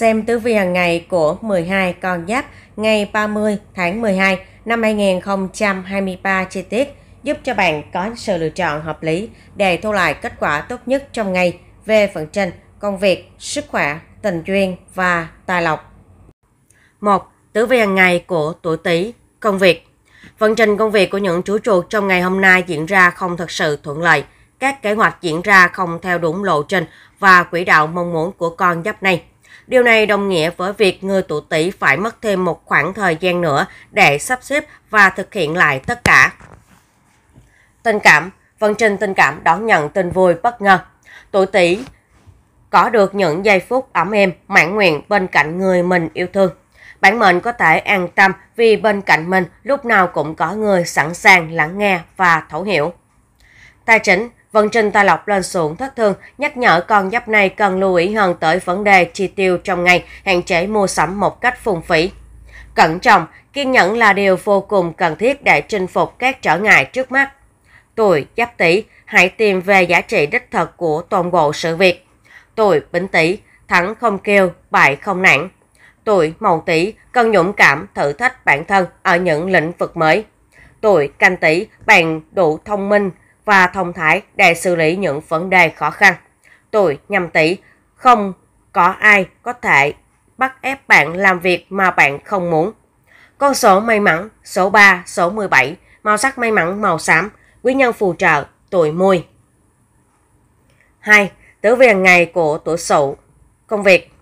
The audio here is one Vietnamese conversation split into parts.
Xem tứ vi hàng ngày của 12 con giáp ngày 30 tháng 12 năm 2023 chi tiết giúp cho bạn có sự lựa chọn hợp lý để thu lại kết quả tốt nhất trong ngày về phần trên công việc, sức khỏe, tình duyên và tài lộc. 1. tứ vi hàng ngày của tuổi Tý, công việc. Vận trình công việc của những chú chuột trong ngày hôm nay diễn ra không thật sự thuận lợi. Các kế hoạch diễn ra không theo đúng lộ trình và quỹ đạo mong muốn của con giáp này. Điều này đồng nghĩa với việc người tuổi Tý phải mất thêm một khoảng thời gian nữa để sắp xếp và thực hiện lại tất cả. Tình cảm, vận trình tình cảm đón nhận tin vui bất ngờ. Tuổi Tý có được những giây phút ấm êm, mãn nguyện bên cạnh người mình yêu thương. Bản mệnh có thể an tâm vì bên cạnh mình lúc nào cũng có người sẵn sàng lắng nghe và thấu hiểu. Tài chính, Vận trình tài lộc lên xuống thất thường, nhắc nhở con giáp này cần lưu ý hơn tới vấn đề chi tiêu trong ngày, hạn chế mua sắm một cách phung phí. Cẩn trọng, kiên nhẫn là điều vô cùng cần thiết để chinh phục các trở ngại trước mắt. Tuổi giáp tỷ, hãy tìm về giá trị đích thực của toàn bộ sự việc. Tuổi bính tỷ, thắng không kêu, bại không nản. Tuổi mậu tỷ, cần dũng cảm thử thách bản thân ở những lĩnh vực mới. Tuổi canh tỷ, bạn đủ thông minh, và thông thái để xử lý những vấn đề khó khăn. Tuổi nhâm tý không có ai có thể bắt ép bạn làm việc mà bạn không muốn. Con số may mắn số 3, số 17, màu sắc may mắn màu xám, quý nhân phù trợ tuổi mùi. 2. tử viền ngày của tuổi Sửu. Công việc.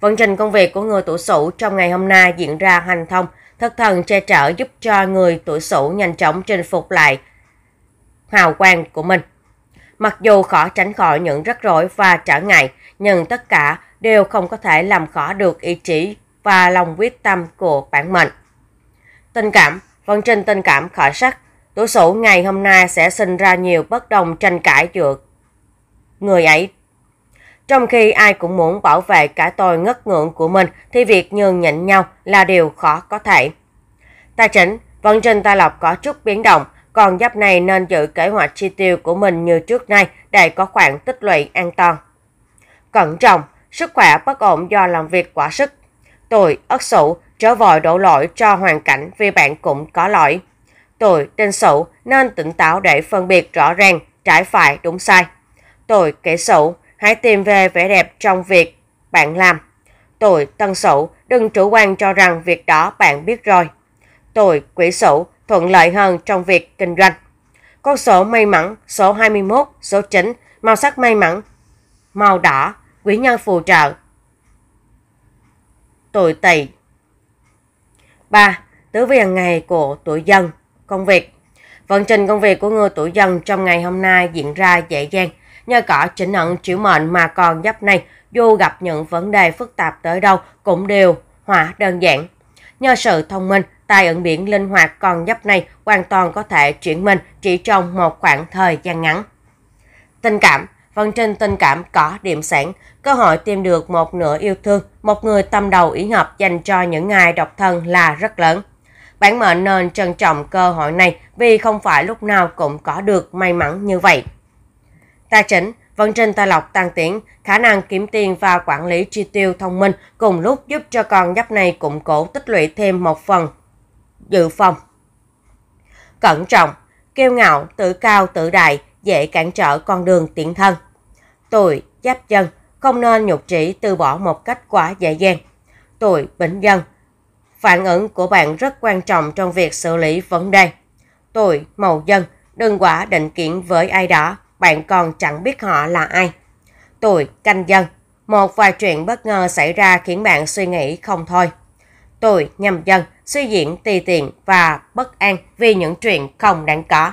Vận trình công việc của người tuổi Sửu trong ngày hôm nay diễn ra hành thông, thất thần che chở giúp cho người tuổi Sửu nhanh chóng chinh phục lại hào quang của mình. Mặc dù khó tránh khỏi những rắc rối và trở ngại, nhưng tất cả đều không có thể làm khó được ý chí và lòng quyết tâm của bản mệnh. Tình cảm, vận trình tình cảm khởi sắc, tuổi Sửu ngày hôm nay sẽ sinh ra nhiều bất đồng tranh cãi giữa người ấy. Trong khi ai cũng muốn bảo vệ cả tôi ngất ngưỡng của mình thì việc nhường nhịn nhau là điều khó có thể. Tài chính, vận trình tài lộc có chút biến động, còn giáp này nên giữ kế hoạch chi tiêu của mình như trước nay để có khoản tích lũy an toàn. Cẩn trọng, sức khỏe bất ổn do làm việc quá sức. Tuổi Ất Sửu trở vội đổ lỗi cho hoàn cảnh vì bạn cũng có lỗi. Tuổi Đinh Sửu nên tỉnh táo để phân biệt rõ ràng trái phải đúng sai. Tuổi Kỷ Sửu hãy tìm về vẻ đẹp trong việc bạn làm. Tuổi Tân Sửu đừng chủ quan cho rằng việc đó bạn biết rồi. Tuổi Quỷ Sửu thuận lợi hơn trong việc kinh doanh. Con số may mắn số 21, số 9, màu sắc may mắn, màu đỏ, quý nhân phù trợ. Tuổi tỵ 3. Tứ vi hàng ngày của tuổi dân, công việc. Vận trình công việc của người tuổi dân trong ngày hôm nay diễn ra dễ dàng. Nhờ có chỉnh ẩn chịu mệnh mà còn giáp này, dù gặp những vấn đề phức tạp tới đâu cũng đều hóa đơn giản. Nhờ sự thông minh, tài ẩn biển linh hoạt còn giáp này hoàn toàn có thể chuyển mình chỉ trong một khoảng thời gian ngắn. Tình cảm vân trên tình cảm có điểm sản, cơ hội tìm được một nửa yêu thương, một người tâm đầu ý hợp dành cho những ai độc thân là rất lớn. Bản mệnh nên trân trọng cơ hội này vì không phải lúc nào cũng có được may mắn như vậy. Tài chính vân trình tài lộc tăng tiến, khả năng kiếm tiền và quản lý chi tiêu thông minh cùng lúc giúp cho con giáp này củng cố tích lũy thêm một phần dự phòng. Cẩn trọng, kiêu ngạo, tự cao, tự đại dễ cản trở con đường tiện thân. Tuổi giáp dân không nên nhục trĩ từ bỏ một cách quá dễ dàng. Tuổi bỉnh dân Phản ứng của bạn rất quan trọng trong việc xử lý vấn đề. Tuổi màu dân đừng quả định kiến với ai đó, bạn còn chẳng biết họ là ai. Tuổi canh dân một vài chuyện bất ngờ xảy ra khiến bạn suy nghĩ không thôi tôi nhầm dần, suy diễn tì tiện và bất an vì những chuyện không đáng có.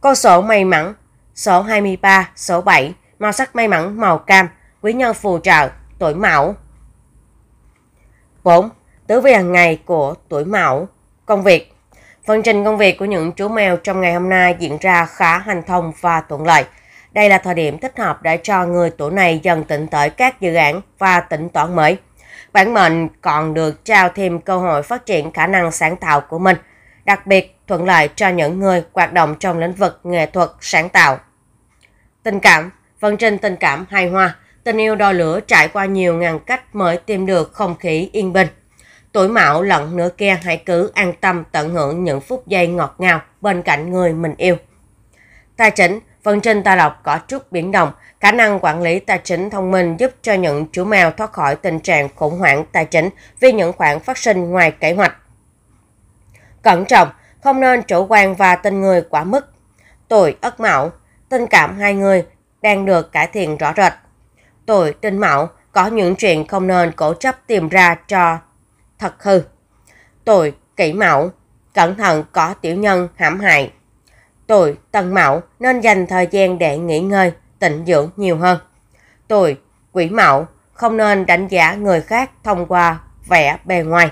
Cô sổ may mắn, số 23, số 7, màu sắc may mắn màu cam, quý nhân phù trợ, tuổi mão. 4. Tứ vi hàng ngày của tuổi mão Công việc Phần trình công việc của những chú mèo trong ngày hôm nay diễn ra khá hành thông và thuận lợi. Đây là thời điểm thích hợp để cho người tuổi này dần tỉnh tới các dự án và tỉnh toán mới bản mệnh còn được trao thêm cơ hội phát triển khả năng sáng tạo của mình, đặc biệt thuận lợi cho những người hoạt động trong lĩnh vực nghệ thuật sáng tạo. Tình cảm, vận trình tình cảm hài hòa, tình yêu đo lửa trải qua nhiều ngàn cách mới tìm được không khí yên bình. Tuổi mão lận nửa kia hãy cứ an tâm tận hưởng những phút giây ngọt ngào bên cạnh người mình yêu. Tài chính, Phần trên tài lộc có trúc biển đồng, khả năng quản lý tài chính thông minh giúp cho những chú mèo thoát khỏi tình trạng khủng hoảng tài chính vì những khoản phát sinh ngoài kế hoạch. Cẩn trọng, không nên chủ quan và tin người quá mức. Tuổi Ất Mão, tình cảm hai người đang được cải thiện rõ rệt. Tuổi Đinh Mão, có những chuyện không nên cố chấp tìm ra cho thật hư. Tuổi Kỷ Mão, cẩn thận có tiểu nhân hãm hại tuổi Tần Mậu nên dành thời gian để nghỉ ngơi, tịnh dưỡng nhiều hơn. tuổi Quỷ Mậu không nên đánh giá người khác thông qua vẻ bề ngoài.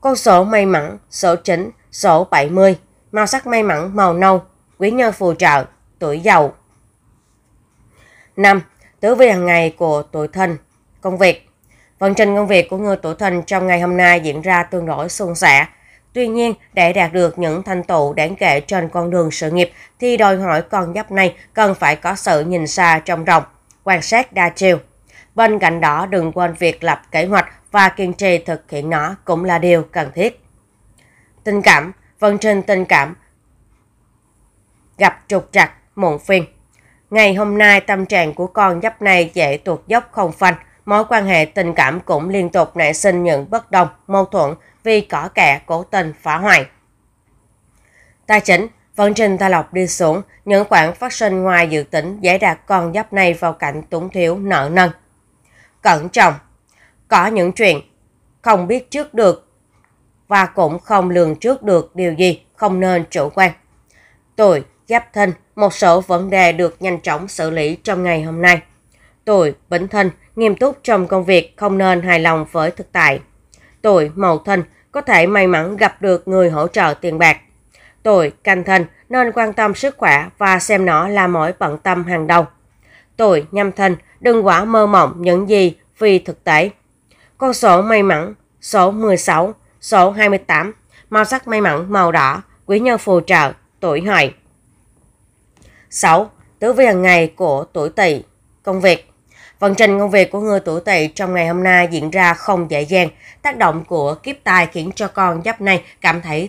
Con sổ may mắn, sổ chính, sổ 70, màu sắc may mắn màu nâu, quý nhân phù trợ, tuổi giàu. 5. Tứ vi hàng ngày của tuổi thân Công việc phần trình công việc của người tuổi thìn trong ngày hôm nay diễn ra tương đối suôn sẻ, Tuy nhiên, để đạt được những thành tựu đáng kể trên con đường sự nghiệp thì đòi hỏi con giáp này cần phải có sự nhìn xa trong rộng, quan sát đa chiều. Bên cạnh đó đừng quên việc lập kế hoạch và kiên trì thực hiện nó cũng là điều cần thiết. Tình cảm, vận vâng trình tình cảm gặp trục trặc, muộn phiền. Ngày hôm nay tâm trạng của con giáp này dễ tuột dốc không phanh, Mối quan hệ tình cảm cũng liên tục nảy sinh những bất đồng, mâu thuẫn vì cỏ kẻ cố tình phá hoại. Tài chính Vận trình Tài lọc đi xuống, những khoản phát sinh ngoài dự tính dễ đạt con giáp này vào cảnh túng thiếu nợ nần. Cẩn trọng, có những chuyện không biết trước được và cũng không lường trước được điều gì không nên chủ quan. Tuổi Giáp thân một số vấn đề được nhanh chóng xử lý trong ngày hôm nay. Tuổi Bính thân nghiêm túc trong công việc không nên hài lòng với thực tại. Tuổi mậu thân có thể may mắn gặp được người hỗ trợ tiền bạc. Tuổi canh thân nên quan tâm sức khỏe và xem nó là mối bận tâm hàng đầu. Tuổi nhâm thân đừng quá mơ mộng những gì vì thực tế. Con số may mắn số 16, số 28, màu sắc may mắn màu đỏ, quý nhân phù trợ, tuổi hợi. 6. Tứ vi hàng ngày của tuổi tỵ, công việc. Vận trình công việc của người tuổi tỵ trong ngày hôm nay diễn ra không dễ dàng. Tác động của kiếp tài khiến cho con giáp này cảm thấy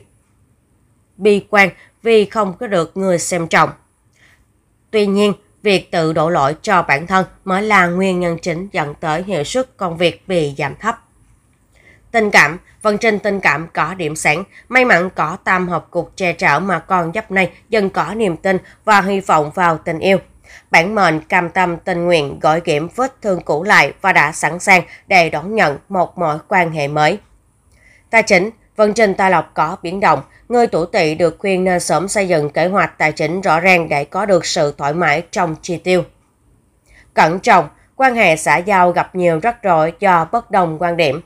bi quan vì không có được người xem trọng. Tuy nhiên, việc tự đổ lỗi cho bản thân mới là nguyên nhân chính dẫn tới hiệu suất công việc bị giảm thấp. Tình cảm, phần trình tình cảm có điểm sáng, may mắn có tam hợp cục che chở mà con giáp này dần có niềm tin và hy vọng vào tình yêu bản mệnh cam tâm tình nguyện gọi kiểm vết thương cũ lại và đã sẵn sàng để đón nhận một mối quan hệ mới. Tài chính Vận trình tài lộc có biến động, người tuổi tỵ được khuyên nên sớm xây dựng kế hoạch tài chính rõ ràng để có được sự thoải mái trong chi tiêu. Cẩn trọng, quan hệ xã giao gặp nhiều rắc rối do bất đồng quan điểm.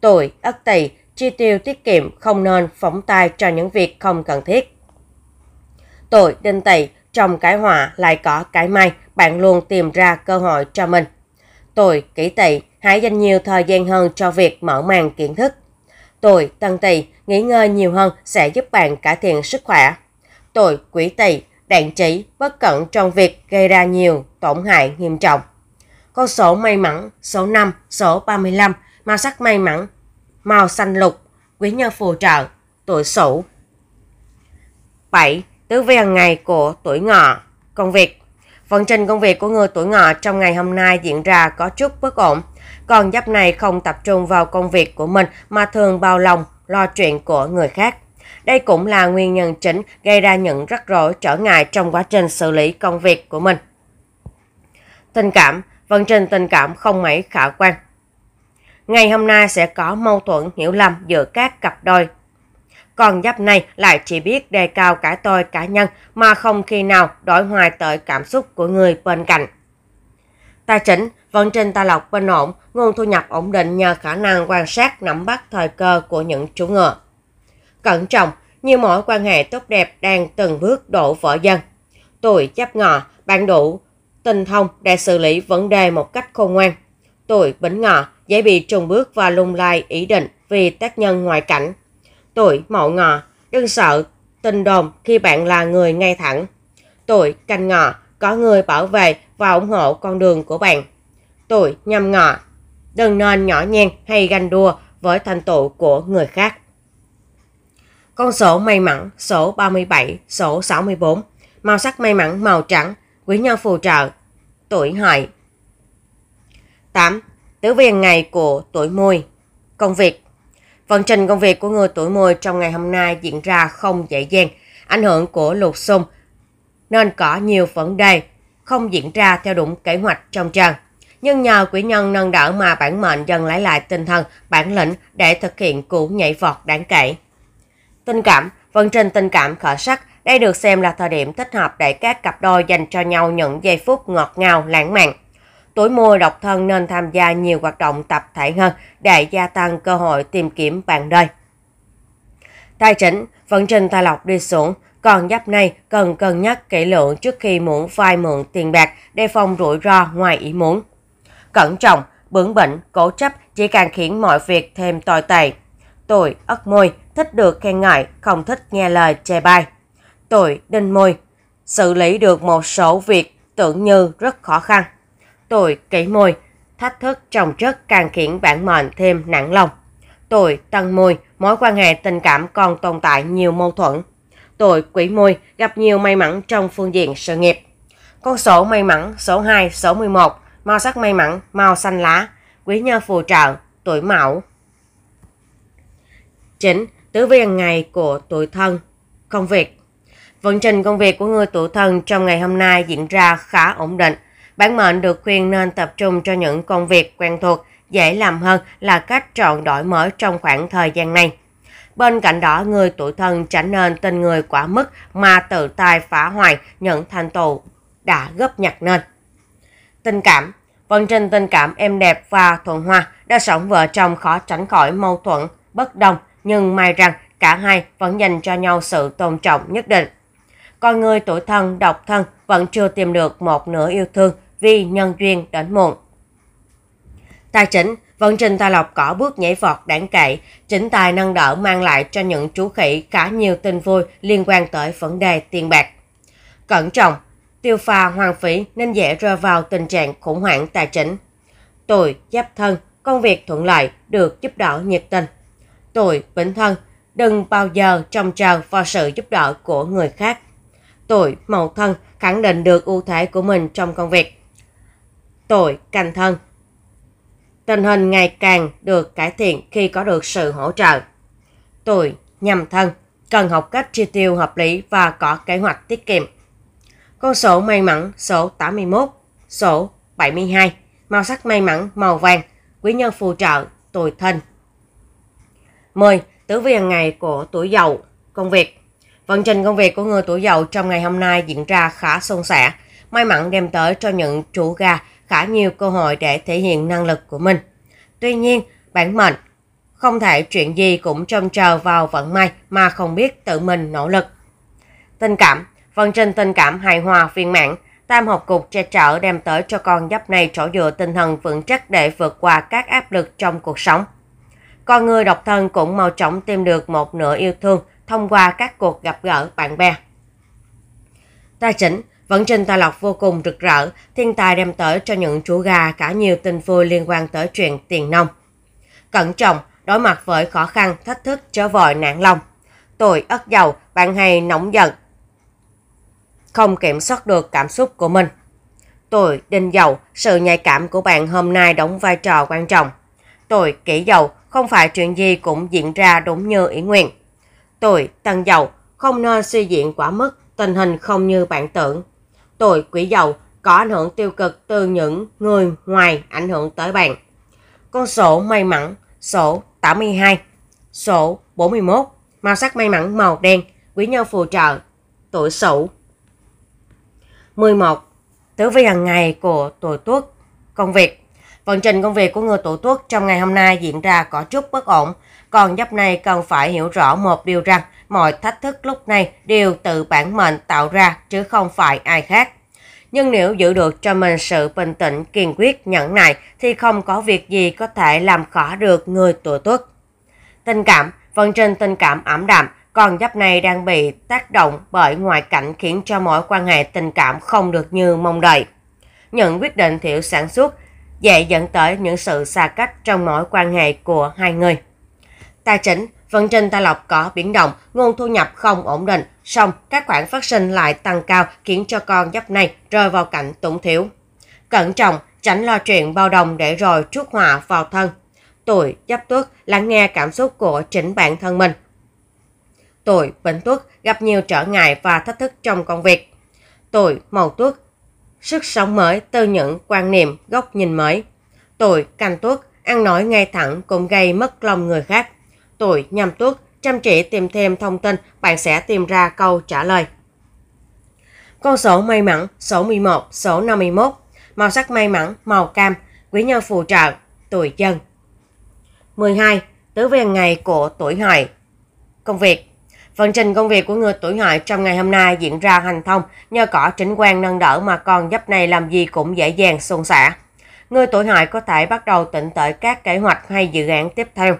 Tuổi Ất Tỵ chi tiêu tiết kiệm không nên phóng tay cho những việc không cần thiết. Tuổi Đinh Tỵ trong cái họa lại có cái may, bạn luôn tìm ra cơ hội cho mình. Tôi, kỹ tỵ, hãy dành nhiều thời gian hơn cho việc mở mang kiến thức. Tôi, tân tỵ, nghỉ ngơi nhiều hơn sẽ giúp bạn cải thiện sức khỏe. Tôi, quỷ tỵ, đạn chỉ, bất cẩn trong việc gây ra nhiều tổn hại nghiêm trọng. Con số may mắn số 5, số 35, màu sắc may mắn, màu xanh lục, quý nhân phù trợ, tuổi sửu. 7. Tứ về ngày của tuổi ngọ, công việc. Vận trình công việc của người tuổi ngọ trong ngày hôm nay diễn ra có chút bất ổn. Con giáp này không tập trung vào công việc của mình mà thường bao lòng, lo chuyện của người khác. Đây cũng là nguyên nhân chính gây ra những rắc rối trở ngại trong quá trình xử lý công việc của mình. Tình cảm, vận trình tình cảm không mấy khả quan. Ngày hôm nay sẽ có mâu thuẫn hiểu lầm giữa các cặp đôi con giáp này lại chỉ biết đề cao cả tôi cá nhân mà không khi nào đổi hoài tới cảm xúc của người bên cạnh. Tài chính, vận trình tài lộc bình ổn, nguồn thu nhập ổn định nhờ khả năng quan sát nắm bắt thời cơ của những chú ngựa. Cẩn trọng, như mọi quan hệ tốt đẹp đang từng bước đổ vỡ dần. Tuổi chấp ngọ, bạn đủ tinh thông để xử lý vấn đề một cách khôn ngoan. Tuổi bính ngọ dễ bị trùng bước và lung lai ý định vì tác nhân ngoại cảnh Tuổi mậu ngọ, đừng sợ tình đồn khi bạn là người ngay thẳng. Tuổi canh ngọ, có người bảo vệ và ủng hộ con đường của bạn. Tuổi nhâm ngọ, đừng nên nhỏ nhen hay ganh đua với thành tựu của người khác. Con số may mắn số 37, số 64, màu sắc may mắn màu trắng, quý nhân phù trợ, tuổi hợi. 8. Tứ viên ngày của tuổi mùi. Công việc Vận trình công việc của người tuổi mùi trong ngày hôm nay diễn ra không dễ dàng. Ảnh hưởng của lục xung nên có nhiều vấn đề không diễn ra theo đúng kế hoạch trong trang. Nhưng nhờ quỹ nhân nâng đỡ mà bản mệnh dần lấy lại tinh thần, bản lĩnh để thực hiện cú nhảy vọt đáng kể. Tình cảm, vận trình tình cảm khởi sắc, đây được xem là thời điểm thích hợp để các cặp đôi dành cho nhau những giây phút ngọt ngào, lãng mạn. Tuổi mùa độc thân nên tham gia nhiều hoạt động tập thể hơn để gia tăng cơ hội tìm kiếm bạn đời. Tài chính, vận trình tài lộc đi xuống, còn giáp này cần cân nhắc kỹ lưỡng trước khi muốn vay mượn tiền bạc để phòng rủi ro ngoài ý muốn. Cẩn trọng, bướng bỉnh, cố chấp chỉ càng khiến mọi việc thêm tồi tệ. Tuổi ất môi, thích được khen ngợi, không thích nghe lời chê bai. Tuổi đinh môi, xử lý được một số việc tưởng như rất khó khăn. Tôi cấy môi, thách thức trồng chất càng khiến bản mệnh thêm nặng lòng. Tôi tân môi, mối quan hệ tình cảm còn tồn tại nhiều mâu thuẫn. Tôi quỷ môi, gặp nhiều may mắn trong phương diện sự nghiệp. Con số may mắn số 2, số 11, màu sắc may mắn, màu xanh lá, quý nhân phù trợ, tuổi mão. Chính Tứ vi hàng ngày của tuổi thân Công việc Vận trình công việc của người tuổi thân trong ngày hôm nay diễn ra khá ổn định. Bản mệnh được khuyên nên tập trung cho những công việc quen thuộc, dễ làm hơn là cách chọn đổi mới trong khoảng thời gian này. Bên cạnh đó, người tuổi thân tránh nên tình người quá mức mà tự tay phá hoại những thành tựu đã gấp nhặt nên. Tình cảm Vận trình tình cảm em đẹp và thuận hòa, đã sống vợ chồng khó tránh khỏi mâu thuẫn, bất đồng, nhưng may rằng cả hai vẫn dành cho nhau sự tôn trọng nhất định. Còn người tuổi thân, độc thân vẫn chưa tìm được một nửa yêu thương vì nhân duyên đến muộn. Tài chính, vận trình tài lộc có bước nhảy vọt đáng kể, chính tài nâng đỡ mang lại cho những chú khỉ cả nhiều tin vui liên quan tới vấn đề tiền bạc. Cẩn trọng, tiêu pha hoang phí nên dễ rơi vào tình trạng khủng hoảng tài chính. Tuổi giáp thân, công việc thuận lợi, được giúp đỡ nhiệt tình. Tuổi bính thân, đừng bao giờ trông chờ vào sự giúp đỡ của người khác. Tuổi mậu thân khẳng định được ưu thế của mình trong công việc tội canh thân. Tình hình ngày càng được cải thiện khi có được sự hỗ trợ. Tuổi nhằm thân cần học cách chi tiêu hợp lý và có kế hoạch tiết kiệm. Con số may mắn số 81, số 72, màu sắc may mắn màu vàng, quý nhân phù trợ tuổi thân. 10. Tứ vi hàng ngày của tuổi dậu, công việc. Vận trình công việc của người tuổi dậu trong ngày hôm nay diễn ra khá suôn sẻ, may mắn đem tới cho những chủ gà cả nhiều cơ hội để thể hiện năng lực của mình. Tuy nhiên, bản mệnh không thể chuyện gì cũng trông chờ vào vận may mà không biết tự mình nỗ lực. Tình cảm, phần trình tình cảm hài hòa viên mãn, tam học cục che chở đem tới cho con giáp này chỗ dựa tinh thần vững chắc để vượt qua các áp lực trong cuộc sống. Con người độc thân cũng mau chóng tìm được một nửa yêu thương thông qua các cuộc gặp gỡ bạn bè. Tài chính, Vận trình Tòa Lộc vô cùng rực rỡ, thiên tài đem tới cho những chú gà cả nhiều tin vui liên quan tới chuyện tiền nông. Cẩn trọng, đối mặt với khó khăn, thách thức, trở vội nản lòng. Tuổi ất dầu, bạn hay nóng giận, không kiểm soát được cảm xúc của mình. Tuổi đinh dầu, sự nhạy cảm của bạn hôm nay đóng vai trò quan trọng. Tuổi kỷ dầu, không phải chuyện gì cũng diễn ra đúng như ý nguyện. Tuổi tân dầu, không nên suy diễn quá mức, tình hình không như bạn tưởng, tuổi quỹ dầu có ảnh hưởng tiêu cực từ những người ngoài ảnh hưởng tới bạn. Con số may mắn số 82, số 41, màu sắc may mắn màu đen, quý nhân phù trợ, tuổi Sửu. 11. Tử vi hàng ngày của tuổi Tuất, công việc Vận trình công việc của người tuổi tuất trong ngày hôm nay diễn ra có chút bất ổn. Còn dấp này cần phải hiểu rõ một điều rằng mọi thách thức lúc này đều tự bản mệnh tạo ra chứ không phải ai khác. Nhưng nếu giữ được cho mình sự bình tĩnh, kiên quyết, nhẫn nại thì không có việc gì có thể làm khó được người tuổi tuất. Tình cảm, vận trình tình cảm ảm đạm, con giáp này đang bị tác động bởi ngoại cảnh khiến cho mối quan hệ tình cảm không được như mong đợi. Những quyết định thiểu sản xuất dễ dẫn tới những sự xa cách trong mối quan hệ của hai người. Tài chính, vận trình Tài Lộc có biến động, nguồn thu nhập không ổn định, song các khoản phát sinh lại tăng cao khiến cho con giáp này rơi vào cảnh túng thiếu. Cẩn trọng, tránh lo chuyện bao đồng để rồi trút họa vào thân. Tuổi giáp tuất lắng nghe cảm xúc của chính bản thân mình. Tuổi bính tuất gặp nhiều trở ngại và thách thức trong công việc. Tuổi mậu tuất sức sống mới từ những quan niệm góc nhìn mới. Tuổi canh tuất ăn nói ngay thẳng cũng gây mất lòng người khác. Tuổi nhâm tuất chăm chỉ tìm thêm thông tin, bạn sẽ tìm ra câu trả lời. Con số may mắn số 11, số 51, màu sắc may mắn màu cam, quý nhân phù trợ, tuổi dân. 12. Tứ về ngày của tuổi hợi. Công việc Vận trình công việc của người tuổi hợi trong ngày hôm nay diễn ra hành thông, nhờ cỏ chính quan nâng đỡ mà còn giúp này làm gì cũng dễ dàng suôn sẻ Người tuổi hợi có thể bắt đầu tịnh tới các kế hoạch hay dự án tiếp theo.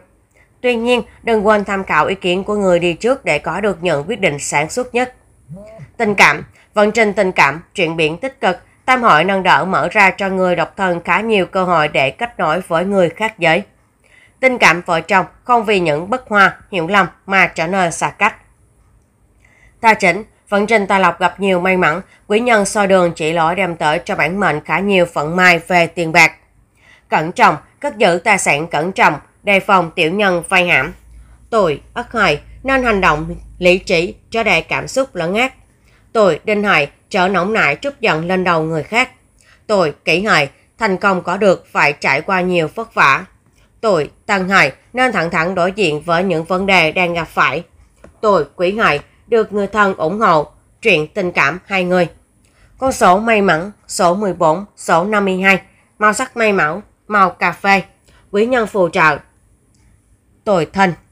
Tuy nhiên, đừng quên tham khảo ý kiến của người đi trước để có được những quyết định sản xuất nhất. Tình cảm Vận trình tình cảm, chuyển biến tích cực, tam hội nâng đỡ mở ra cho người độc thân khá nhiều cơ hội để kết nối với người khác giới. Tình cảm vợ chồng không vì những bất hòa, hiểu lầm mà trở nên xa cách. Tài chính Vận trình Tài Lộc gặp nhiều may mắn, quý nhân soi đường chỉ lỗi đem tới cho bản mệnh khá nhiều phận may về tiền bạc. Cẩn trọng, cất giữ tài sản cẩn trọng, đề phòng tiểu nhân vay hãm. Tuổi Ất Hợi nên hành động lý trí cho đề cảm xúc lẫn ác. Tuổi Đinh Hợi trở nóng nảy trút giận lên đầu người khác. Tuổi kỹ Hợi thành công có được phải trải qua nhiều vất vả, Tôi, Tăng hài nên thẳng thẳng đối diện với những vấn đề đang gặp phải. Tôi, Quý hài được người thân ủng hộ, chuyện tình cảm hai người. Con số may mắn, số 14, số 52, màu sắc may mắn, màu cà phê, quý nhân phù trợ. Tôi thân.